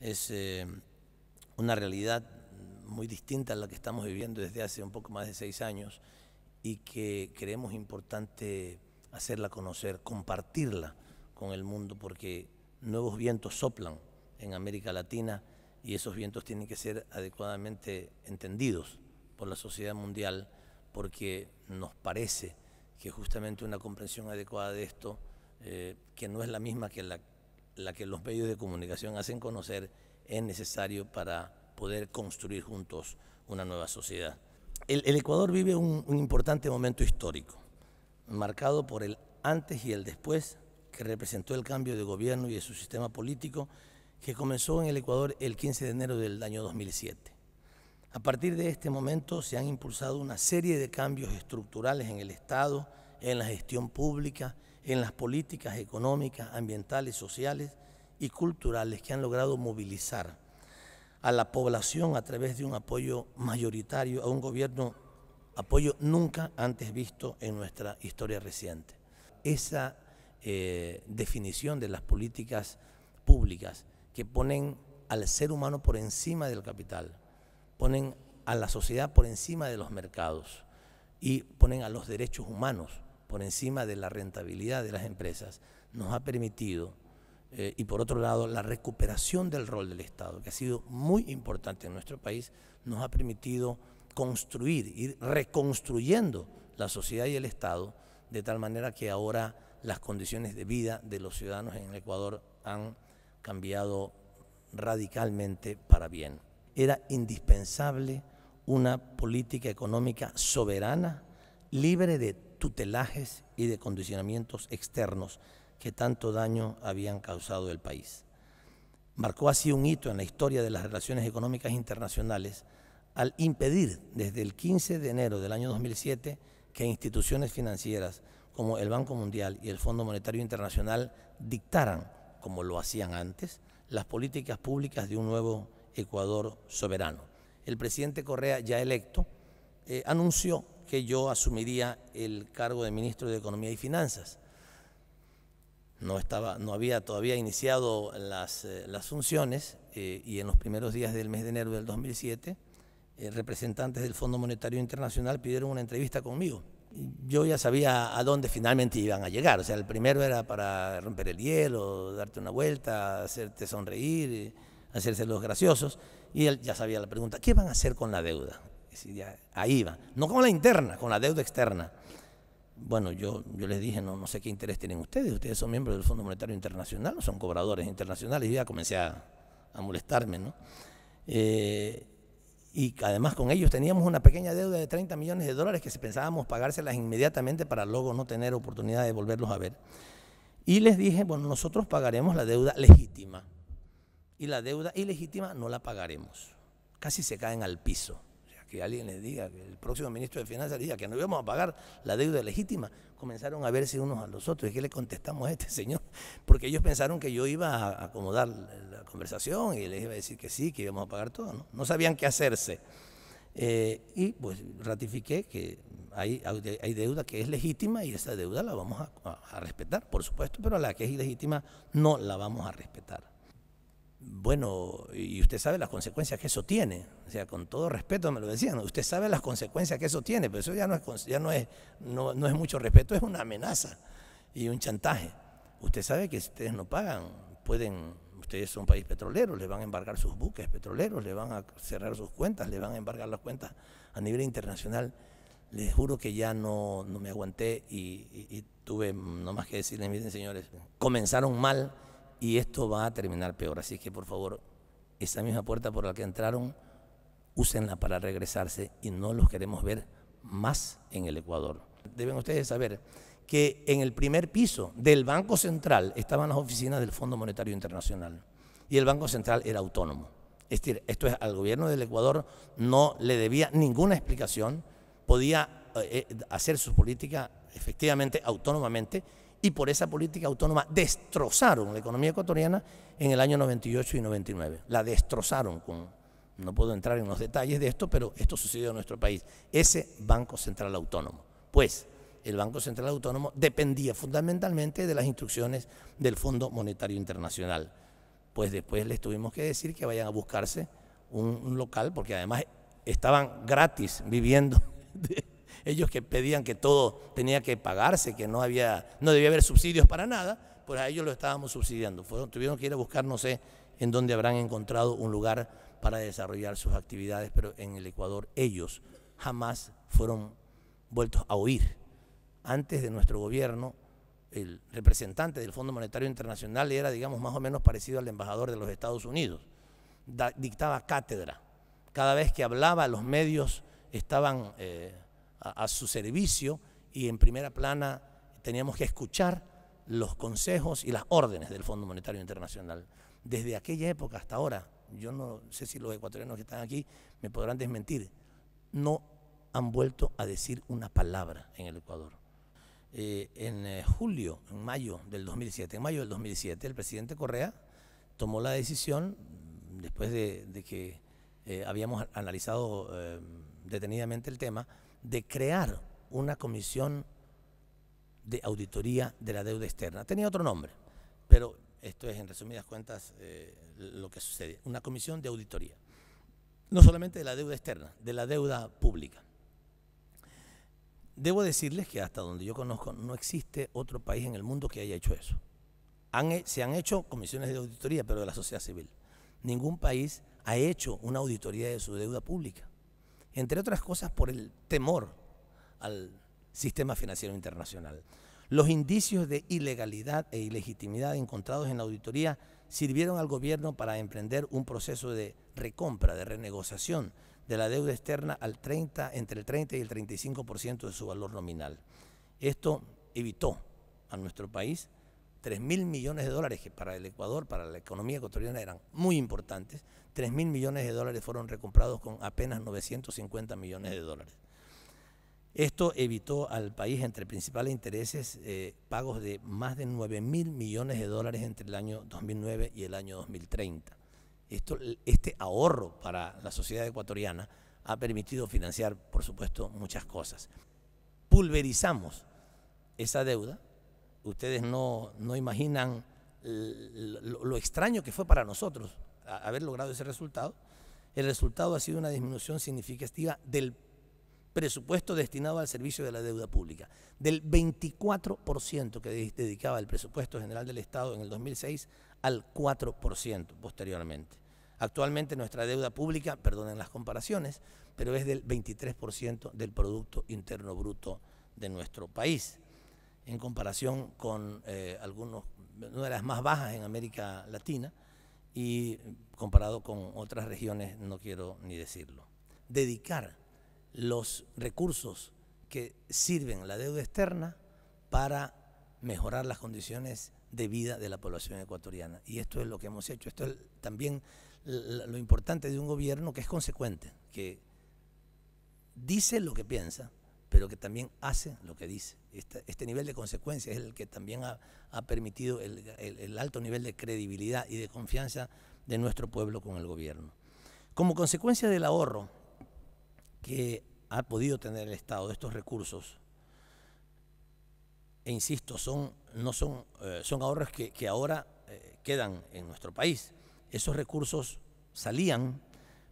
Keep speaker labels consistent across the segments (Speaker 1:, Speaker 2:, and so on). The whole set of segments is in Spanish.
Speaker 1: es eh, una realidad muy distinta a la que estamos viviendo desde hace un poco más de seis años y que creemos importante hacerla conocer, compartirla con el mundo, porque nuevos vientos soplan en América Latina y esos vientos tienen que ser adecuadamente entendidos por la sociedad mundial, porque nos parece que justamente una comprensión adecuada de esto, eh, que no es la misma que la la que los medios de comunicación hacen conocer es necesario para poder construir juntos una nueva sociedad. El, Ecuador vive un, un importante momento histórico, marcado por el antes y el después que representó el cambio de gobierno y de su sistema político que comenzó en el Ecuador el 15 de enero del año 2007. A partir de este momento se han impulsado una serie de cambios estructurales en el Estado, en la gestión pública, en las políticas económicas, ambientales, sociales y culturales que han logrado movilizar a la población a través de un apoyo mayoritario a un gobierno, apoyo nunca antes visto en nuestra historia reciente. Esa eh, definición de las políticas públicas que ponen al ser humano por encima del capital, ponen a la sociedad por encima de los mercados y ponen a los derechos humanos por encima de la rentabilidad de las empresas, nos ha permitido, eh, y por otro lado, la recuperación del rol del Estado, que ha sido muy importante en nuestro país, nos ha permitido construir, ir reconstruyendo la sociedad y el Estado, de tal manera que ahora las condiciones de vida de los ciudadanos en el Ecuador han cambiado radicalmente para bien. Era indispensable una política económica soberana, libre de tutelajes y de condicionamientos externos que tanto daño habían causado el país. Marcó así un hito en la historia de las relaciones económicas internacionales al impedir desde el 15 de enero del año 2007 que instituciones financieras como el Banco Mundial y el Fondo Monetario Internacional dictaran, como lo hacían antes, las políticas públicas de un nuevo Ecuador soberano. El presidente Correa, ya electo, eh, anunció que yo asumiría el cargo de ministro de Economía y Finanzas. No, estaba, no había todavía iniciado las, eh, funciones eh, y en los primeros días del mes de enero del 2007 eh, representantes del Fondo Monetario Internacional pidieron una entrevista conmigo. Yo ya sabía a dónde finalmente iban a llegar. O sea, el primero era para romper el hielo, darte una vuelta, hacerte sonreír, hacerse los graciosos. Y él ya sabía la pregunta, ¿qué van a hacer con la deuda? Ahí va. No con la interna, con la deuda externa. Bueno, yo, yo les dije, no, no sé qué interés tienen ustedes. Ustedes son miembros del Fondo Monetario Internacional, son cobradores internacionales. Y ya comencé a, molestarme, ¿no? Eh, y además con ellos teníamos una pequeña deuda de 30 millones de dólares que pensábamos pagárselas inmediatamente para luego no tener oportunidad de volverlos a ver. Y les dije, bueno, nosotros pagaremos la deuda legítima y la deuda ilegítima no la pagaremos. Casi se caen al piso que alguien les diga, que el próximo ministro de Finanzas diga que no íbamos a pagar la deuda legítima, comenzaron a verse unos a los otros. ¿Y qué le contestamos a este señor? Porque ellos pensaron que yo iba a acomodar la conversación y les iba a decir que sí, que íbamos a pagar todo. No, sabían qué hacerse. Eh, y pues ratifiqué que hay, deuda que es legítima y esa deuda la vamos a respetar, por supuesto, pero la que es ilegítima no la vamos a respetar. Bueno, y usted sabe las consecuencias que eso tiene. O sea, con todo respeto me lo decían, usted sabe las consecuencias que eso tiene, pero eso ya no es, ya no es, no, es mucho respeto, es una amenaza y un chantaje. Usted sabe que si ustedes no pagan, pueden, ustedes son un país petrolero, les van a embargar sus buques petroleros, les van a cerrar sus cuentas, les van a embargar las cuentas a nivel internacional. Les juro que ya no, me aguanté y, tuve no más que decirles, miren señores, comenzaron mal y esto va a terminar peor. Así que por favor, esa misma puerta por la que entraron, úsenla para regresarse y no los queremos ver más en el Ecuador. Deben ustedes saber que en el primer piso del Banco Central estaban las oficinas del Fondo Monetario Internacional y el Banco Central era autónomo. Es decir, esto es al gobierno del Ecuador no le debía ninguna explicación, podía eh, eh, hacer su política efectivamente autónomamente y por esa política autónoma destrozaron la economía ecuatoriana en el año 98 y 99. La destrozaron con, no puedo entrar en los detalles de esto, pero esto sucedió en nuestro país. Ese Banco Central Autónomo. Pues el Banco Central Autónomo dependía fundamentalmente de las instrucciones del Fondo Monetario Internacional. Pues después les tuvimos que decir que vayan a buscarse un, local, porque además estaban gratis viviendo. Ellos que pedían que todo tenía que pagarse, que no, había, no debía haber subsidios para nada, pues a ellos lo estábamos subsidiando. tuvieron que ir a buscar, no sé, en dónde habrán encontrado un lugar para desarrollar sus actividades, pero en el Ecuador ellos jamás fueron vueltos a oír. Antes de nuestro gobierno, el representante del Fondo Monetario Internacional era, digamos, más o menos parecido al embajador de los Estados Unidos. dictaba cátedra. Cada vez que hablaba, los medios estaban eh, a, su servicio y en primera plana teníamos que escuchar los consejos y las órdenes del Fondo Monetario Internacional. Desde aquella época hasta ahora, yo no sé si los ecuatorianos que están aquí me podrán desmentir, no han vuelto a decir una palabra en el Ecuador. Eh, en eh, julio, en mayo del 2007, en mayo del 2007, el presidente Correa tomó la decisión, después de, que eh, habíamos analizado detenidamente el tema, de crear una comisión de auditoría de la deuda externa. Tenía otro nombre, pero esto es en resumidas cuentas eh, lo que sucede. Una comisión de auditoría. No solamente de la deuda externa, de la deuda pública. Debo decirles que hasta donde yo conozco no existe otro país en el mundo que haya hecho eso. se han hecho comisiones de auditoría, pero de la sociedad civil. Ningún país ha hecho una auditoría de su deuda pública entre otras cosas por el temor al sistema financiero internacional. Los indicios de ilegalidad e ilegitimidad encontrados en la auditoría sirvieron al gobierno para emprender un proceso de recompra, de renegociación de la deuda externa al 30, entre el 30 y el 35% de su valor nominal. Esto evitó a nuestro país 3 mil millones de dólares, que para el Ecuador, para la economía ecuatoriana eran muy importantes, 3 mil millones de dólares fueron recomprados con apenas 950 millones de dólares. Esto evitó al país, entre principales intereses, eh, pagos de más de 9 mil millones de dólares entre el año 2009 y el año 2030. Esto, este ahorro para la sociedad ecuatoriana ha permitido financiar, por supuesto, muchas cosas. Pulverizamos esa deuda ustedes no, imaginan lo, extraño que fue para nosotros haber logrado ese resultado. El resultado ha sido una disminución significativa del presupuesto destinado al servicio de la deuda pública. Del 24% que dedicaba el presupuesto general del Estado en el 2006 al 4% posteriormente. Actualmente nuestra deuda pública, perdonen las comparaciones, pero es del 23% del Producto Interno Bruto de nuestro país en comparación con eh, algunos, una de las más bajas en América Latina y comparado con otras regiones no quiero ni decirlo. Dedicar los recursos que sirven la deuda externa para mejorar las condiciones de vida de la población ecuatoriana. Y esto es lo que hemos hecho. Esto es también lo importante de un gobierno que es consecuente, que dice lo que piensa, pero que también hace lo que dice. Este, nivel de consecuencia es el que también ha, permitido el, alto nivel de credibilidad y de confianza de nuestro pueblo con el gobierno. Como consecuencia del ahorro que ha podido tener el Estado estos recursos, e insisto, son, no son, eh, son ahorros que, ahora eh, quedan en nuestro país. Esos recursos salían,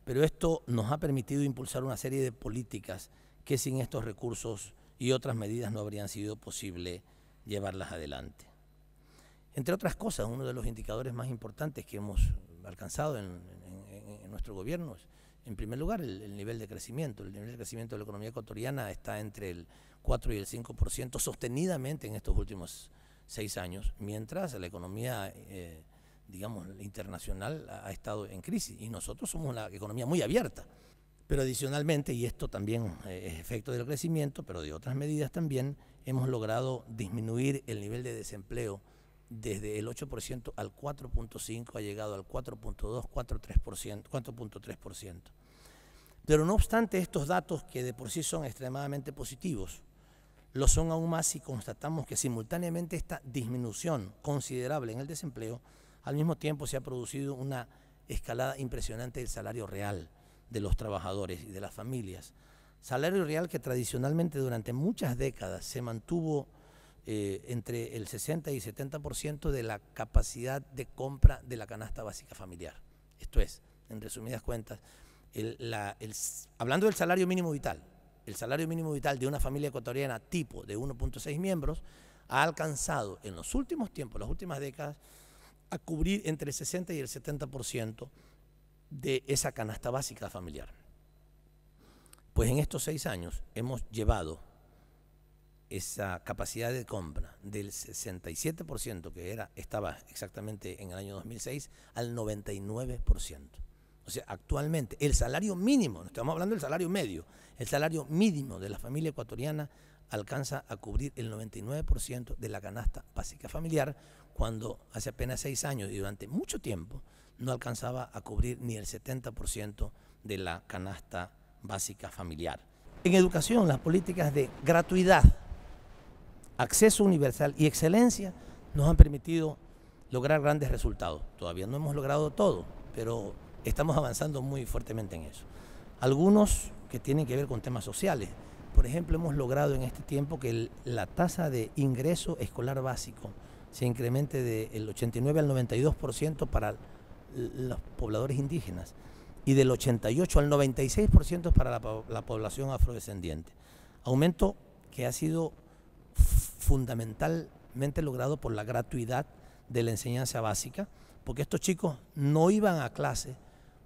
Speaker 1: pero esto nos ha permitido impulsar una serie de políticas que sin estos recursos y otras medidas no habrían sido posible llevarlas adelante. Entre otras cosas, uno de los indicadores más importantes que hemos alcanzado en, nuestro gobierno es, en primer lugar, el, nivel de crecimiento. El nivel de crecimiento de la economía ecuatoriana está entre el 4 y el 5% sostenidamente en estos últimos seis años, mientras la economía, eh, digamos, internacional ha estado en crisis. Y nosotros somos una economía muy abierta. Pero adicionalmente, y esto también eh, es efecto del crecimiento, pero de otras medidas también, hemos logrado disminuir el nivel de desempleo desde el 8% al 4.5%, ha llegado al 4.2%, 4.3%. Pero no obstante estos datos que de por sí son extremadamente positivos, lo son aún más si constatamos que simultáneamente esta disminución considerable en el desempleo, al mismo tiempo se ha producido una escalada impresionante del salario real de los trabajadores y de las familias. Salario real que tradicionalmente durante muchas décadas se mantuvo eh, entre el 60 y 70% de la capacidad de compra de la canasta básica familiar. Esto es, en resumidas cuentas, hablando del salario mínimo vital, el salario mínimo vital de una familia ecuatoriana tipo de 1.6 miembros ha alcanzado en los últimos tiempos, las últimas décadas, a cubrir entre el 60 y el 70% de esa canasta básica familiar. Pues en estos seis años hemos llevado esa capacidad de compra del 67% que era, estaba exactamente en el año 2006 al 99%. O sea, actualmente el salario mínimo, no estamos hablando del salario medio, el salario mínimo de la familia ecuatoriana alcanza a cubrir el 99% de la canasta básica familiar, cuando hace apenas seis años y durante mucho tiempo no alcanzaba a cubrir ni el 70% de la canasta básica familiar. En educación, las políticas de gratuidad, acceso universal y excelencia nos han permitido lograr grandes resultados. Todavía no hemos logrado todo, pero estamos avanzando muy fuertemente en eso. Algunos que tienen que ver con temas sociales. Por ejemplo, hemos logrado en este tiempo que la tasa de ingreso escolar básico se incremente del 89 al 92% para los pobladores indígenas y del 88 al 96% para la, la, población afrodescendiente. Aumento que ha sido fundamentalmente logrado por la gratuidad de la enseñanza básica, porque estos chicos no iban a clase,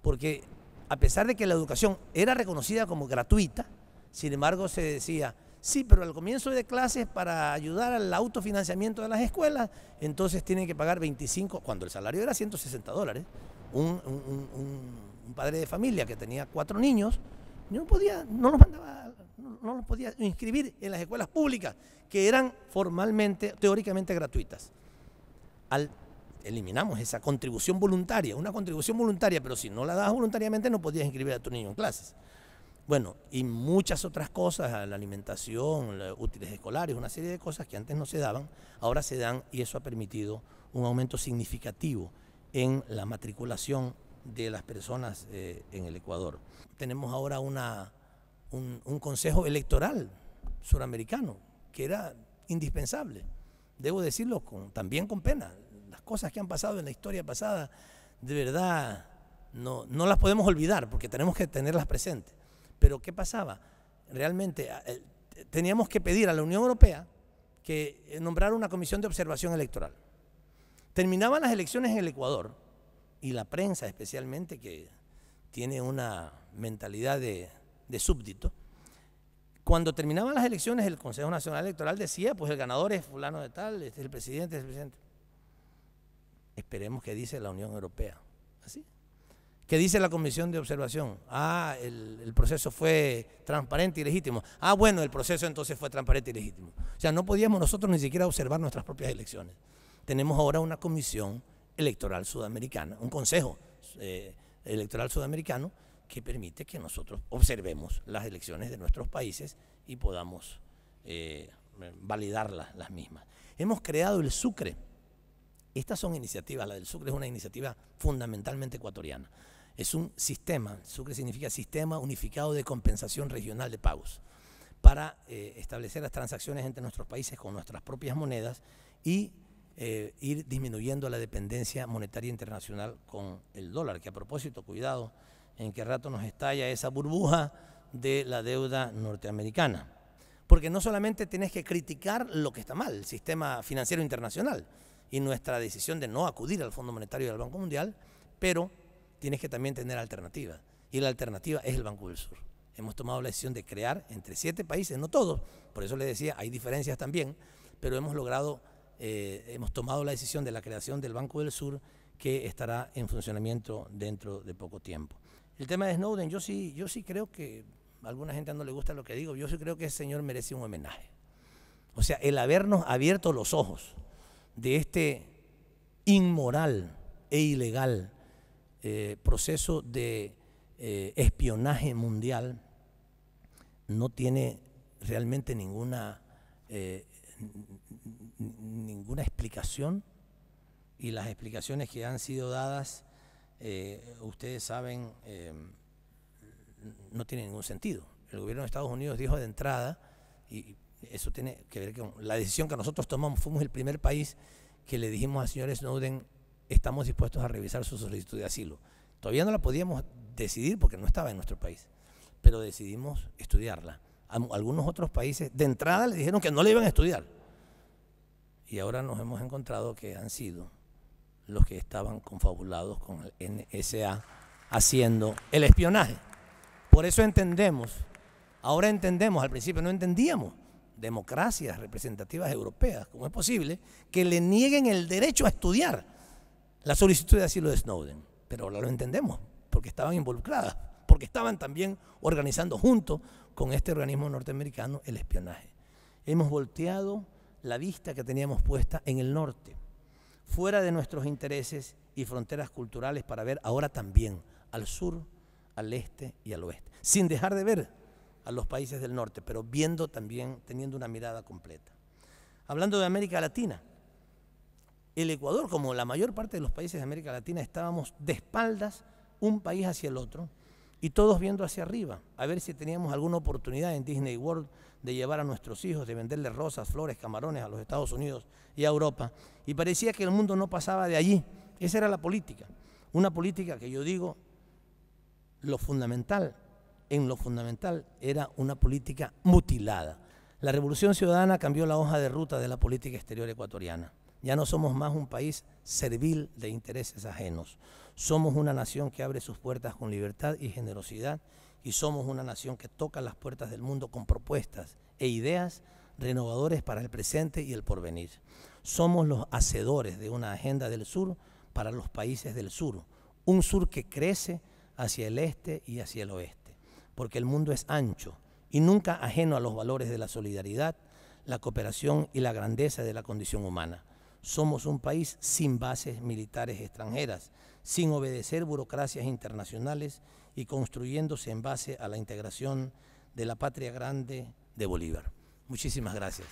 Speaker 1: porque a pesar de que la educación era reconocida como gratuita, sin embargo se decía, Sí, pero al comienzo de clases para ayudar al autofinanciamiento de las escuelas, entonces tienen que pagar 25, cuando el salario era 160 dólares, un, padre de familia que tenía cuatro niños, no podía, no los mandaba, no los podía inscribir en las escuelas públicas, que eran formalmente, teóricamente gratuitas. Al, eliminamos esa contribución voluntaria, una contribución voluntaria, pero si no la das voluntariamente no podías inscribir a tu niño en clases. Bueno, y muchas otras cosas, la alimentación, útiles escolares, una serie de cosas que antes no se daban, ahora se dan y eso ha permitido un aumento significativo en la matriculación de las personas eh, en el Ecuador. Tenemos ahora un, consejo electoral suramericano que era indispensable. Debo decirlo con, también con pena. Las cosas que han pasado en la historia pasada, de verdad, no las podemos olvidar porque tenemos que tenerlas presentes. Pero ¿qué pasaba? Realmente eh, teníamos que pedir a la Unión Europea que eh, nombrara una comisión de observación electoral. Terminaban las elecciones en el Ecuador y la prensa especialmente, que tiene una mentalidad de, súbdito, cuando terminaban las elecciones el Consejo Nacional Electoral decía, pues el ganador es fulano de tal, este es el presidente, es el presidente. Esperemos que dice la Unión Europea. Así. ¿Qué dice la comisión de observación? Ah, el, proceso fue transparente y legítimo. Ah, bueno, el proceso entonces fue transparente y legítimo. O sea, no podíamos nosotros ni siquiera observar nuestras propias elecciones. Tenemos ahora una comisión electoral sudamericana, un consejo eh, electoral sudamericano que permite que nosotros observemos las elecciones de nuestros países y podamos eh, validarlas las mismas. Hemos creado el Sucre. Estas son iniciativas, la del Sucre es una iniciativa fundamentalmente ecuatoriana es un sistema, Sucre significa Sistema Unificado de Compensación Regional de Pagos, para eh, establecer las transacciones entre nuestros países con nuestras propias monedas y eh, ir disminuyendo la dependencia monetaria internacional con el dólar, que a propósito, cuidado, en qué rato nos estalla esa burbuja de la deuda norteamericana. Porque no solamente tienes que criticar lo que está mal, el sistema financiero internacional y nuestra decisión de no acudir al Fondo Monetario y al Banco Mundial, pero tienes que también tener alternativa. Y la alternativa es el Banco del Sur. Hemos tomado la decisión de crear entre siete países, no todos, por eso les decía, hay diferencias también, pero hemos logrado, eh, hemos tomado la decisión de la creación del Banco del Sur que estará en funcionamiento dentro de poco tiempo. El tema de Snowden, yo sí, yo sí creo que a alguna gente no le gusta lo que digo, yo sí creo que ese señor merece un homenaje. O sea, el habernos abierto los ojos de este inmoral e ilegal el eh, proceso de eh, espionaje mundial no tiene realmente ninguna, eh, ninguna explicación y las explicaciones que han sido dadas, ustedes saben, no tienen ningún sentido. El gobierno de Estados Unidos dijo de entrada, y eso tiene que ver con la decisión que nosotros tomamos, fuimos el primer país que le dijimos al señor Snowden, estamos dispuestos a revisar su solicitud de asilo. Todavía no la podíamos decidir porque no estaba en nuestro país, pero decidimos estudiarla. Algunos otros países de entrada le dijeron que no le iban a estudiar. Y ahora nos hemos encontrado que han sido los que estaban confabulados con el NSA haciendo el espionaje. Por eso entendemos, ahora entendemos, al principio no entendíamos, democracias representativas europeas, ¿cómo es posible que le nieguen el derecho a estudiar? la solicitud de asilo de Snowden. Pero ahora lo entendemos, porque estaban involucradas, porque estaban también organizando junto con este organismo norteamericano el espionaje. Hemos volteado la vista que teníamos puesta en el norte, fuera de nuestros intereses y fronteras culturales para ver ahora también al sur, al este y al oeste, sin dejar de ver a los países del norte, pero viendo también, teniendo una mirada completa. Hablando de América Latina, el Ecuador, como la mayor parte de los países de América Latina, estábamos de espaldas un país hacia el otro y todos viendo hacia arriba, a ver si teníamos alguna oportunidad en Disney World de llevar a nuestros hijos, de venderles rosas, flores, camarones a los Estados Unidos y a Europa. Y parecía que el mundo no pasaba de allí. Esa era la política. Una política que yo digo, lo fundamental, en lo fundamental, era una política mutilada. La Revolución Ciudadana cambió la hoja de ruta de la política exterior ecuatoriana. Ya no somos más un país servil de intereses ajenos. Somos una nación que abre sus puertas con libertad y generosidad y somos una nación que toca las puertas del mundo con propuestas e ideas renovadores para el presente y el porvenir. Somos los hacedores de una agenda del sur para los países del sur, un sur que crece hacia el este y hacia el oeste, porque el mundo es ancho y nunca ajeno a los valores de la solidaridad, la cooperación y la grandeza de la condición humana. Somos un país sin bases militares extranjeras, sin obedecer burocracias internacionales y construyéndose en base a la integración de la patria grande de Bolívar. Muchísimas gracias.